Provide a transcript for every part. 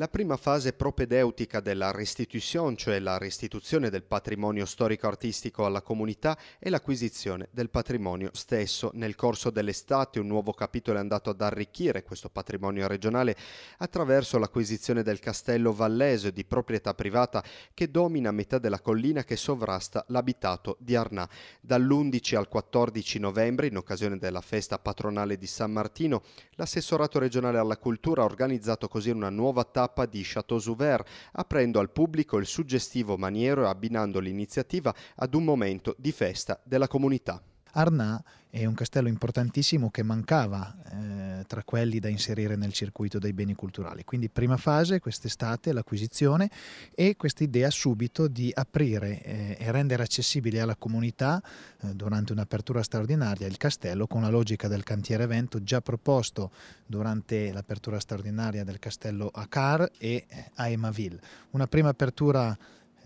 La prima fase propedeutica della restitution, cioè la restituzione del patrimonio storico-artistico alla comunità, è l'acquisizione del patrimonio stesso. Nel corso dell'estate un nuovo capitolo è andato ad arricchire questo patrimonio regionale attraverso l'acquisizione del castello vallese di proprietà privata che domina metà della collina che sovrasta l'abitato di Arnà. Dall'11 al 14 novembre, in occasione della festa patronale di San Martino, l'assessorato regionale alla cultura ha organizzato così una nuova tappa tappa di Chateau Souvert, aprendo al pubblico il suggestivo maniero e abbinando l'iniziativa ad un momento di festa della comunità. Arnà è un castello importantissimo che mancava eh, tra quelli da inserire nel circuito dei beni culturali. Quindi prima fase, quest'estate, l'acquisizione e questa idea subito di aprire eh, e rendere accessibile alla comunità eh, durante un'apertura straordinaria il castello con la logica del cantiere evento già proposto durante l'apertura straordinaria del castello a Car e eh, a Emaville. Una prima apertura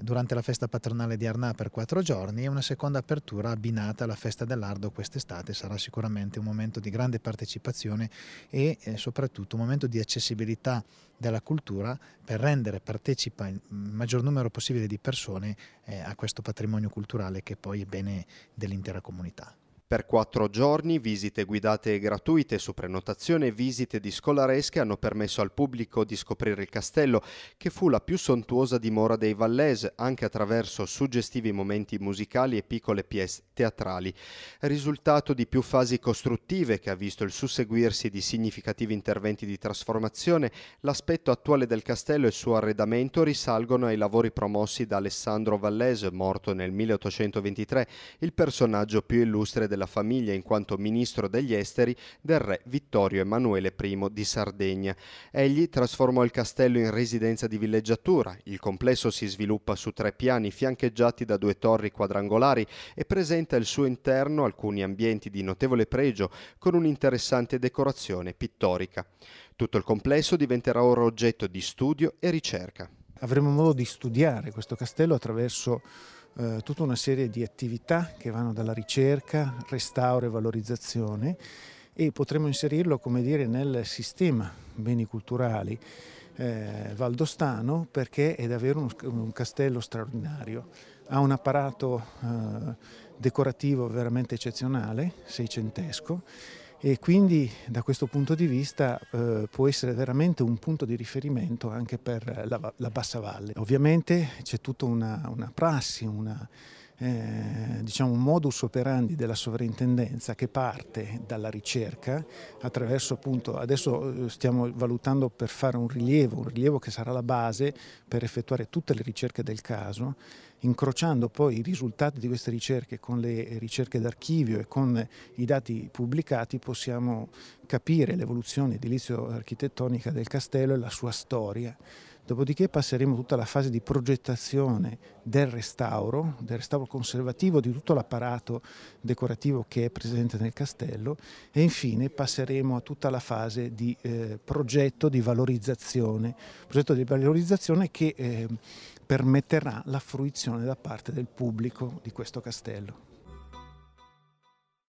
durante la festa patronale di Arnà per quattro giorni e una seconda apertura abbinata alla festa dell'Ardo quest'estate. Sarà sicuramente un momento di grande partecipazione e eh, soprattutto un momento di accessibilità della cultura per rendere partecipa il maggior numero possibile di persone eh, a questo patrimonio culturale che poi è bene dell'intera comunità. Per quattro giorni visite guidate e gratuite su prenotazione e visite di scolaresche hanno permesso al pubblico di scoprire il castello, che fu la più sontuosa dimora dei Vallese, anche attraverso suggestivi momenti musicali e piccole pièce teatrali. Risultato di più fasi costruttive che ha visto il susseguirsi di significativi interventi di trasformazione, l'aspetto attuale del castello e il suo arredamento risalgono ai lavori promossi da Alessandro Vallese, morto nel 1823, il personaggio più illustre della della famiglia in quanto ministro degli esteri del re Vittorio Emanuele I di Sardegna. Egli trasformò il castello in residenza di villeggiatura. Il complesso si sviluppa su tre piani fiancheggiati da due torri quadrangolari e presenta al suo interno alcuni ambienti di notevole pregio con un'interessante decorazione pittorica. Tutto il complesso diventerà ora oggetto di studio e ricerca. Avremo modo di studiare questo castello attraverso eh, tutta una serie di attività che vanno dalla ricerca, restauro e valorizzazione e potremmo inserirlo come dire, nel sistema beni culturali eh, valdostano perché è davvero un, un, castello straordinario. Ha un apparato eh, decorativo veramente eccezionale, seicentesco e quindi da questo punto di vista eh, può essere veramente un punto di riferimento anche per la, la Bassa Valle. Ovviamente c'è tutta una, una prassi, una, eh, diciamo, modus operandi della sovrintendenza che parte dalla ricerca attraverso appunto, adesso eh, stiamo valutando per fare un rilievo, un rilievo che sarà la base per effettuare tutte le ricerche del caso, incrociando poi i risultati di queste ricerche con le ricerche d'archivio e con i dati pubblicati possiamo capire l'evoluzione edilizio-architettonica del castello e la sua storia. Dopodiché passeremo tutta la fase di progettazione del restauro, del restauro conservativo di tutto l'apparato decorativo che è presente nel castello e infine passeremo a tutta la fase di eh, progetto di valorizzazione, progetto di valorizzazione che eh, permetterà la fruizione da parte del pubblico di questo castello.